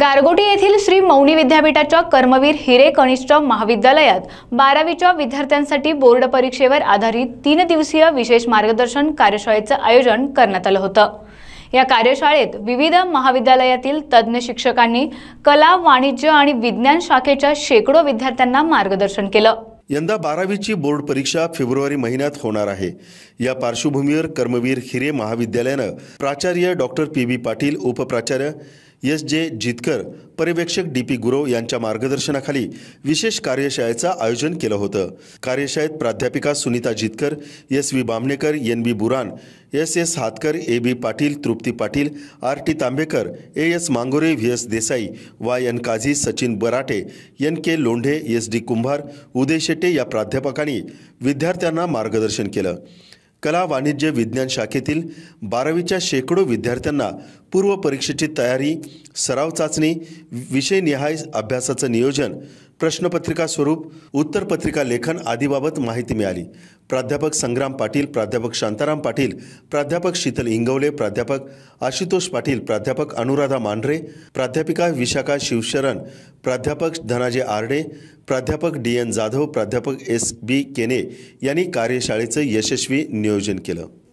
गारगोटी येथील श्री मौनी विद्यापीठाच्या कर्मवीर हिरे कनिष्ठ महाविद्यालयात बारावीच्या विद्यार्थ्यांसाठी बोर्ड परीक्षेवर आधारित तीन दिवसीय विशेष मार्गदर्शन कार्यशाळेचं आयोजन करण्यात आलं होतं या कार्यशाळेत विविध महाविद्यालयातील तज्ज्ञ शिक्षकांनी कला वाणिज्य आणि विज्ञान शाखेच्या शेकडो विद्यार्थ्यांना मार्गदर्शन केलं यंदा बारावीची बोर्ड परीक्षा फेब्रुवारी महिन्यात होणार आहे या पार्श्वभूमीवर कर्मवीर हिरे महाविद्यालयानं प्राचार्य डॉक्टर पी बी पाटील उपप्राचार्य एस जे जितकर पर्यवेक्षक डी पी गुरव यांच्या मार्गदर्शनाखाली विशेष कार्यशाळेचं आयोजन केलं होतं कार्यशाळेत प्राध्यापिका Sunita Jitkar S V Bamnekar N B Buran S S Hatkar A B Patil Trupti Patil R T Tambekar A S Mangore V S Desai Y N Kazi Sachin Barate N K Londhe S D Kumbhar Uday Shette या प्राध्यापकांनी विद्यार्थ्यांना मार्गदर्शन केलं कला वाणिज्य विज्ञान शाखेतील बारावीच्या शेकडो विद्यार्थ्यांना पूर्व परीक्षेची तयारी सराव चाचणी विषयनिहाय अभ्यासाचं नियोजन प्रश्नपत्रिका स्वरूप उत्तरपत्रिका लेखन आदीबाबत माहिती मिळाली प्राध्यापक संग्राम पाटील प्राध्यापक शांताराम पाटील प्राध्यापक शीतल इंगवले प्राध्यापक आशुतोष पाटील प्राध्यापक अनुराधा मांढरे प्राध्यापिका विशाखा शिवशरण प्राध्यापक धनाजे आरडे प्राध्यापक डी एन जाधव प्राध्यापक एस बी केने यांनी कार्यशाळेचं यशस्वी नियोजन केलं